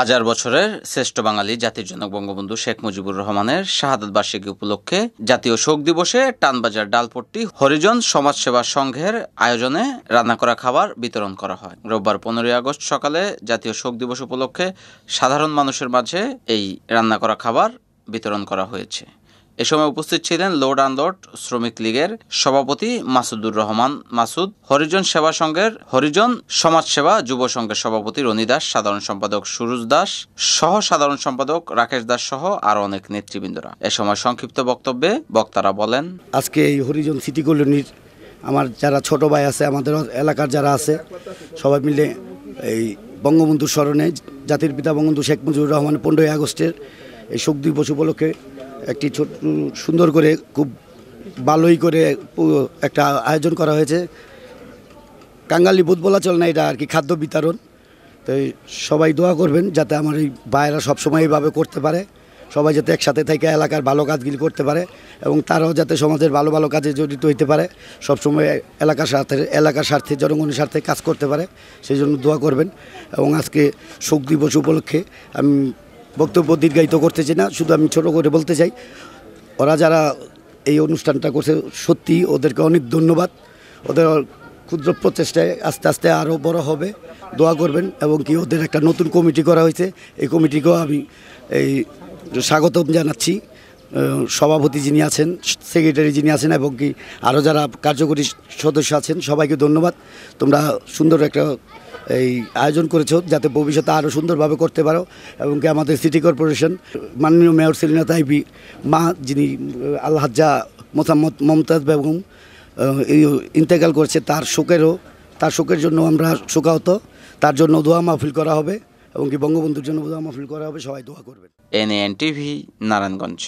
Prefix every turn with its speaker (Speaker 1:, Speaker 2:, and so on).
Speaker 1: হাজার বছরের শ্রেষ্ঠ বাঙালি জাতির জনক বঙ্গবন্ধু শেখ মুজিবুর রহমানের শাহাদত বার্ষিকী উপলক্ষে জাতীয় শোক দিবসে টানবাজার ডালপট্টি হরিজন সমাজসেবা সংঘের আয়োজনে রান্না করা খাবার বিতরণ করা হয় রোববার পনেরোই আগস্ট সকালে জাতীয় শোক দিবস উপলক্ষে সাধারণ মানুষের মাঝে এই রান্না করা খাবার বিতরণ করা হয়েছে এ সময় উপস্থিত ছিলেন লোড আনলোড শ্রমিক লীগের সভাপতি মাসুদুর রহমান মাসুদ হরিজন সেবা সংঘের হরিজন সমাজ সেবা যুব সংঘের সভাপতি রনি দাস সাধারণ সম্পাদক সুরুজ দাস সহ সাধারণ সম্পাদক রাকেশ দাস সহ আরও অনেক নেতৃবৃন্দরা এ সময় সংক্ষিপ্ত বক্তব্যে বক্তারা বলেন
Speaker 2: আজকে এই হরিজন সিটি কলোনির আমার যারা ছোট ভাই আছে আমাদের এলাকার যারা আছে সবাই মিলে এই বঙ্গবন্ধু স্মরণে জাতির পিতা বঙ্গবন্ধু শেখ মুজিবুর রহমান পনেরোই আগস্টের এই শোক দিবস উপলক্ষে একটি ছোট সুন্দর করে খুব ভালোই করে একটা আয়োজন করা হয়েছে কাঙ্গালি বুধ বলা চলে না এটা আর কি খাদ্য বিতরণ তো সবাই দোয়া করবেন যাতে আমার এই ভাইয়েরা সবসময় এইভাবে করতে পারে সবাই যাতে একসাথে থেকে এলাকার ভালো কাজগুলি করতে পারে এবং তারাও যাতে সমাজের ভালো ভালো কাজে জড়িত হইতে পারে সবসময় এলাকার স্বার্থে এলাকার স্বার্থে জনগণের স্বার্থে কাজ করতে পারে সেই জন্য দোয়া করবেন এবং আজকে শোক দিবস উপলক্ষে আমি বক্তব্য দীর্ঘায়িত করতে চাই না শুধু আমি ছোট করে বলতে চাই ওরা যারা এই অনুষ্ঠানটা করছে সত্যি ওদেরকে অনেক ধন্যবাদ ওদের ক্ষুদ্র প্রচেষ্টায় আস্তে আস্তে আরও বড় হবে দোয়া করবেন এবং কি ওদের একটা নতুন কমিটি করা হয়েছে এই কমিটিকেও আমি এই স্বাগত জানাচ্ছি সভাপতি যিনি আছেন সেক্রেটারি যিনি আছেন এবং কি আরও যারা কার্যকরী সদস্য আছেন সবাইকে ধন্যবাদ তোমরা সুন্দর একটা এই আয়োজন করেছো যাতে ভবিষ্যতে আরও সুন্দরভাবে করতে পারো এবং কি আমাদের সিটি কর্পোরেশন মাননীয় মেয়র সেলিনা তাইবি মা যিনি আলহাজ্জা মোসাম্মদ মমতাজ বেগম ইন্তেকাল করছে তার শোকেরও তার শোকের জন্য আমরা শোকাহত তার জন্য দোয়া মাহফিল করা হবে এবং কি বঙ্গবন্ধুর জন্য দোয়া মাহফিল করা হবে সবাই দোয়া করবেন এনএন টিভি নারায়ণগঞ্জ